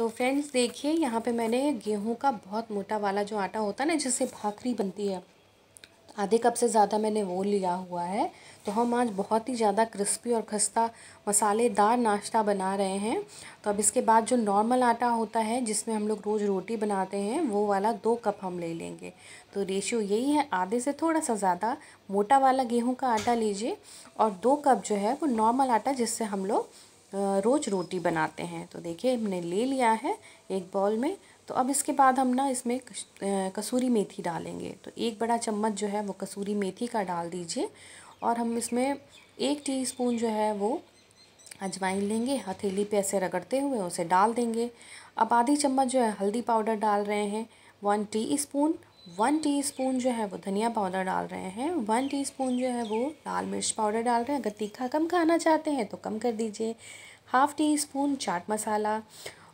तो फ्रेंड्स देखिए यहाँ पे मैंने गेहूँ का बहुत मोटा वाला जो आटा होता है ना जिससे भाखरी बनती है आधे कप से ज़्यादा मैंने वो लिया हुआ है तो हम आज बहुत ही ज़्यादा क्रिस्पी और खस्ता मसालेदार नाश्ता बना रहे हैं तो अब इसके बाद जो नॉर्मल आटा होता है जिसमें हम लोग रोज़ रोटी बनाते हैं वो वाला दो कप हम ले लेंगे तो रेशियो यही है आधे से थोड़ा सा ज़्यादा मोटा वाला गेहूँ का आटा लीजिए और दो कप जो है वो नॉर्मल आटा जिससे हम लोग रोज़ रोटी बनाते हैं तो देखिए हमने ले लिया है एक बॉल में तो अब इसके बाद हम ना इसमें कसूरी मेथी डालेंगे तो एक बड़ा चम्मच जो है वो कसूरी मेथी का डाल दीजिए और हम इसमें एक टीस्पून जो है वो अजवाइन लेंगे हथेली पे ऐसे रगड़ते हुए उसे डाल देंगे अब आधी चम्मच जो है हल्दी पाउडर डाल रहे हैं one teaspoon one teaspoon जो है वो धनिया पाउडर डाल रहे हैं वन टीस्पून जो है वो लाल मिर्च पाउडर डाल रहे हैं अगर तीखा कम खाना चाहते हैं तो कम कर दीजिए half teaspoon chaat masala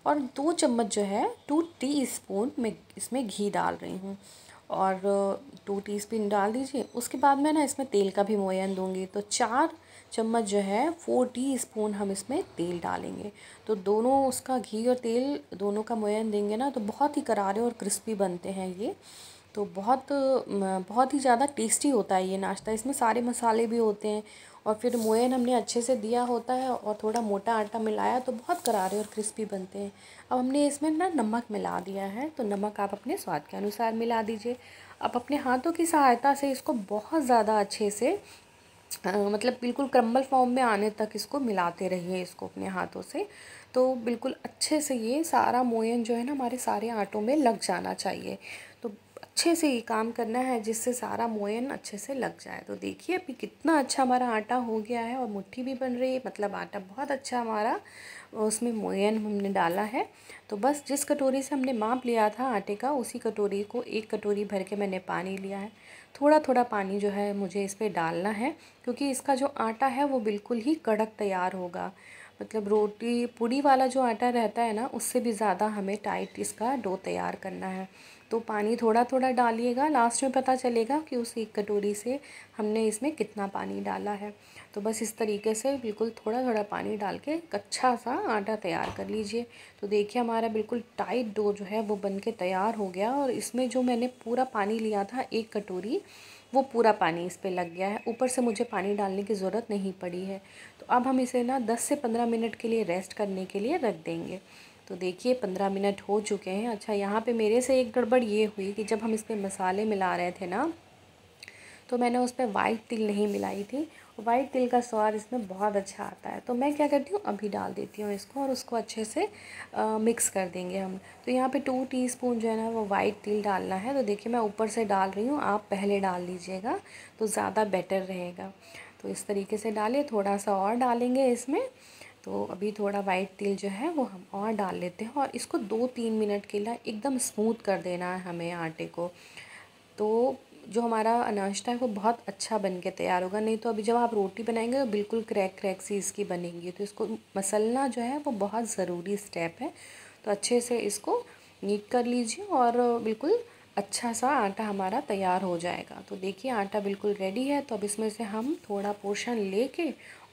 और दो चम्मच जो है टू टी स्पून मैं इसमें घी डाल रही हूँ और टू टी स्पून डाल दीजिए उसके बाद मैं ना इसमें तेल का भी मोयन दूंगी तो चार चम्मच जो है फोर टी स्पून हम इसमें तेल डालेंगे तो दोनों उसका घी और तेल दोनों का मोयन देंगे ना तो बहुत ही करारे और क्रिस्पी बनते हैं ये तो बहुत बहुत ही ज़्यादा टेस्टी होता है ये नाश्ता इसमें सारे मसाले भी होते हैं और फिर मोयन हमने अच्छे से दिया होता है और थोड़ा मोटा आटा मिलाया तो बहुत करारे और क्रिस्पी बनते हैं अब हमने इसमें ना नमक मिला दिया है तो नमक आप अपने स्वाद के अनुसार मिला दीजिए अब अपने हाथों की सहायता से इसको बहुत ज़्यादा अच्छे से आ, मतलब बिल्कुल क्रम्बल फॉर्म में आने तक इसको मिलाते रहिए इसको अपने हाथों से तो बिल्कुल अच्छे से ये सारा मोयन जो है ना हमारे सारे आटों में लग जाना चाहिए अच्छे से ये काम करना है जिससे सारा मोयन अच्छे से लग जाए तो देखिए अभी कितना अच्छा हमारा आटा हो गया है और मुट्ठी भी बन रही है मतलब आटा बहुत अच्छा हमारा उसमें मोयन हमने डाला है तो बस जिस कटोरी से हमने माप लिया था आटे का उसी कटोरी को एक कटोरी भर के मैंने पानी लिया है थोड़ा थोड़ा पानी जो है मुझे इस पर डालना है क्योंकि इसका जो आटा है वो बिल्कुल ही कड़क तैयार होगा मतलब रोटी पूड़ी वाला जो आटा रहता है ना उससे भी ज़्यादा हमें टाइट इसका डो तैयार करना है तो पानी थोड़ा थोड़ा डालिएगा लास्ट में पता चलेगा कि उस एक कटोरी से हमने इसमें कितना पानी डाला है तो बस इस तरीके से बिल्कुल थोड़ा थोड़ा पानी डाल के एक अच्छा सा आटा तैयार कर लीजिए तो देखिए हमारा बिल्कुल टाइट डो जो है वो बन के तैयार हो गया और इसमें जो मैंने पूरा पानी लिया था एक कटोरी वो पूरा पानी इस पर लग गया है ऊपर से मुझे पानी डालने की ज़रूरत नहीं पड़ी है तो अब हम इसे ना दस से पंद्रह मिनट के लिए रेस्ट करने के लिए रख देंगे तो देखिए पंद्रह मिनट हो चुके हैं अच्छा यहाँ पे मेरे से एक गड़बड़ ये हुई कि जब हम इस पर मसाले मिला रहे थे ना तो मैंने उस पर वाइट तिल नहीं मिलाई थी वाइट तिल का स्वाद इसमें बहुत अच्छा आता है तो मैं क्या करती हूँ अभी डाल देती हूँ इसको और उसको अच्छे से आ, मिक्स कर देंगे हम तो यहाँ पे टू टीस्पून जो है ना वो वाइट तिल डालना है तो देखिए मैं ऊपर से डाल रही हूँ आप पहले डाल लीजिएगा तो ज़्यादा बेटर रहेगा तो इस तरीके से डालें थोड़ा सा और डालेंगे इसमें तो अभी थोड़ा वाइट तिल जो है वो हम और डाल लेते हैं और इसको दो तीन मिनट के लिए एकदम स्मूथ कर देना है हमें आटे को तो जो हमारा नाश्ता है वो बहुत अच्छा बन के तैयार होगा नहीं तो अभी जब आप रोटी बनाएंगे तो बिल्कुल क्रैक क्रैक सी इसकी बनेगी तो इसको मसलना जो है वो बहुत ज़रूरी स्टेप है तो अच्छे से इसको नीट कर लीजिए और बिल्कुल अच्छा सा आटा हमारा तैयार हो जाएगा तो देखिए आटा बिल्कुल रेडी है तो अब इसमें से हम थोड़ा पोर्शन ले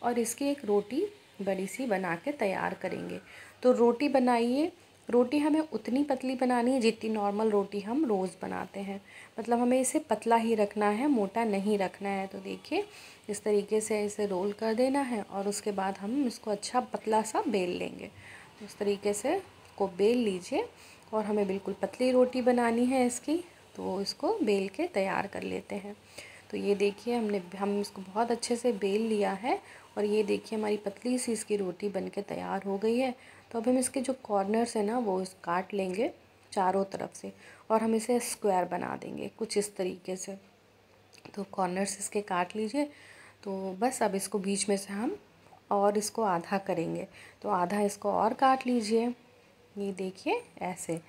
और इसकी एक रोटी बड़ी सी बना के तैयार करेंगे तो रोटी बनाइए रोटी हमें उतनी पतली बनानी है जितनी नॉर्मल रोटी हम रोज़ बनाते हैं मतलब हमें इसे पतला ही रखना है मोटा नहीं रखना है तो देखिए इस तरीके से इसे रोल कर देना है और उसके बाद हम इसको अच्छा पतला सा बेल लेंगे उस तरीके से को बेल लीजिए और हमें बिल्कुल पतली रोटी बनानी है इसकी तो इसको बेल के तैयार कर लेते हैं तो ये देखिए हमने हम इसको बहुत अच्छे से बेल लिया है और ये देखिए हमारी पतली सी इसकी रोटी बन के तैयार हो गई है तो अब हम इसके जो कॉर्नर्स हैं ना वो काट लेंगे चारों तरफ से और हम इसे स्क्वायर बना देंगे कुछ इस तरीके से तो कॉर्नर्स इसके काट लीजिए तो बस अब इसको बीच में से हम और इसको आधा करेंगे तो आधा इसको और काट लीजिए ये देखिए ऐसे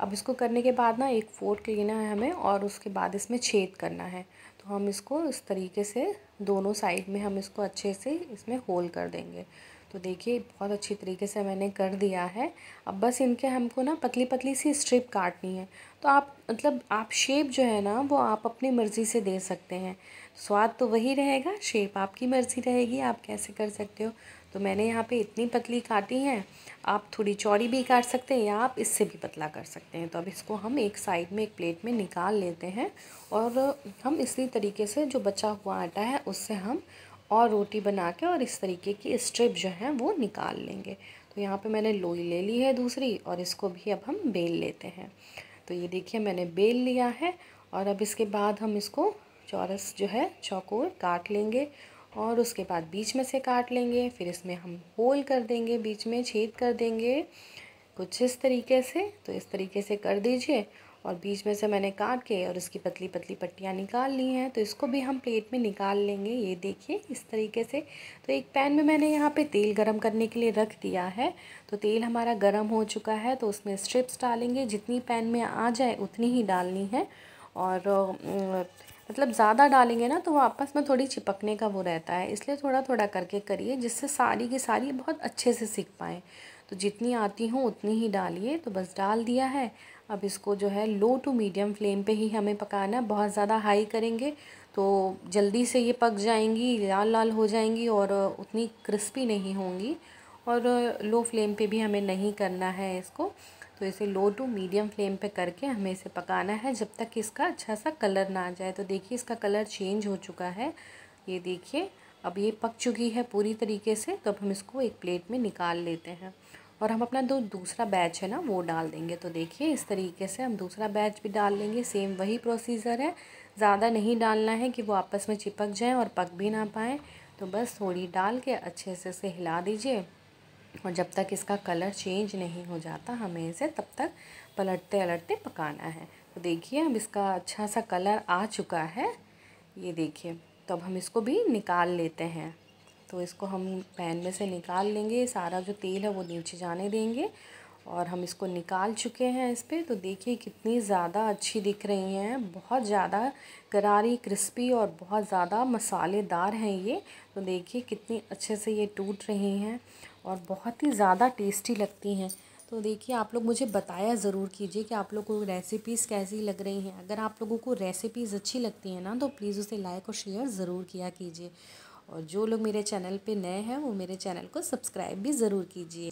अब इसको करने के बाद ना एक फोर्क लेना है हमें और उसके बाद इसमें छेद करना है तो हम इसको इस तरीके से दोनों साइड में हम इसको अच्छे से इसमें होल कर देंगे तो देखिए बहुत अच्छी तरीके से मैंने कर दिया है अब बस इनके हमको ना पतली पतली सी स्ट्रिप काटनी है तो आप मतलब आप शेप जो है ना वो आप अपनी मर्ज़ी से दे सकते हैं स्वाद तो वही रहेगा शेप आपकी मर्ज़ी रहेगी आप कैसे कर सकते हो तो मैंने यहाँ पे इतनी पतली काटी है आप थोड़ी चौड़ी भी काट सकते हैं या आप इससे भी पतला कर सकते हैं तो अब इसको हम एक साइड में एक प्लेट में निकाल लेते हैं और हम इसी तरीके से जो बचा हुआ आटा है उससे हम और रोटी बना के और इस तरीके की स्ट्रिप जो है वो निकाल लेंगे तो यहाँ पे मैंने लोई ले ली है दूसरी और इसको भी अब हम बेल लेते हैं तो ये देखिए मैंने बेल लिया है और अब इसके बाद हम इसको चौरस जो है चौकोर काट लेंगे और उसके बाद बीच में से काट लेंगे फिर इसमें हम होल कर देंगे बीच में छेद कर देंगे कुछ इस तरीके से तो इस तरीके से कर दीजिए और बीच में से मैंने काट के और इसकी पतली पतली पट्टियाँ निकाल ली हैं तो इसको भी हम प्लेट में निकाल लेंगे ये देखिए इस तरीके से तो एक पैन में मैंने यहाँ पे तेल गरम करने के लिए रख दिया है तो तेल हमारा गरम हो चुका है तो उसमें स्ट्रिप्स डालेंगे जितनी पैन में आ जाए उतनी ही डालनी है और मतलब ज़्यादा डालेंगे ना तो वो आपस में थोड़ी चिपकने का वो रहता है इसलिए थोड़ा थोड़ा करके करिए जिससे सारी की सारी बहुत अच्छे से सीख पाएँ तो जितनी आती हूँ उतनी ही डालिए तो बस डाल दिया है अब इसको जो है लो टू मीडियम फ्लेम पे ही हमें पकाना है बहुत ज़्यादा हाई करेंगे तो जल्दी से ये पक जाएंगी लाल लाल हो जाएंगी और उतनी क्रिस्पी नहीं होंगी और लो फ्लेम पे भी हमें नहीं करना है इसको तो इसे लो टू मीडियम फ्लेम पे करके हमें इसे पकाना है जब तक इसका अच्छा सा कलर ना आ जाए तो देखिए इसका कलर चेंज हो चुका है ये देखिए अब ये पक चुकी है पूरी तरीके से तो अब हम इसको एक प्लेट में निकाल लेते हैं और हम अपना जो दूसरा बैच है ना वो डाल देंगे तो देखिए इस तरीके से हम दूसरा बैच भी डाल लेंगे सेम वही प्रोसीजर है ज़्यादा नहीं डालना है कि वो आपस में चिपक जाएँ और पक भी ना पाएँ तो बस थोड़ी डाल के अच्छे से इसे हिला दीजिए और जब तक इसका कलर चेंज नहीं हो जाता हमें इसे तब तक पलटते अलटते पकाना है तो देखिए अब इसका अच्छा सा कलर आ चुका है ये देखिए तो अब हम इसको भी निकाल लेते हैं तो इसको हम पैन में से निकाल लेंगे सारा जो तेल है वो नीचे जाने देंगे और हम इसको निकाल चुके हैं इस पर तो देखिए कितनी ज़्यादा अच्छी दिख रही हैं बहुत ज़्यादा करारी क्रिस्पी और बहुत ज़्यादा मसालेदार हैं ये तो देखिए कितनी अच्छे से ये टूट रही हैं और बहुत ही ज़्यादा टेस्टी लगती हैं तो देखिए आप लोग मुझे बताया ज़रूर कीजिए कि आप लोग को रेसिपीज़ कैसी लग रही हैं अगर आप लोगों को रेसिपीज़ अच्छी लगती हैं ना तो प्लीज़ उसे लाइक और शेयर ज़रूर किया कीजिए और जो लोग मेरे चैनल पे नए हैं वो मेरे चैनल को सब्सक्राइब भी ज़रूर कीजिए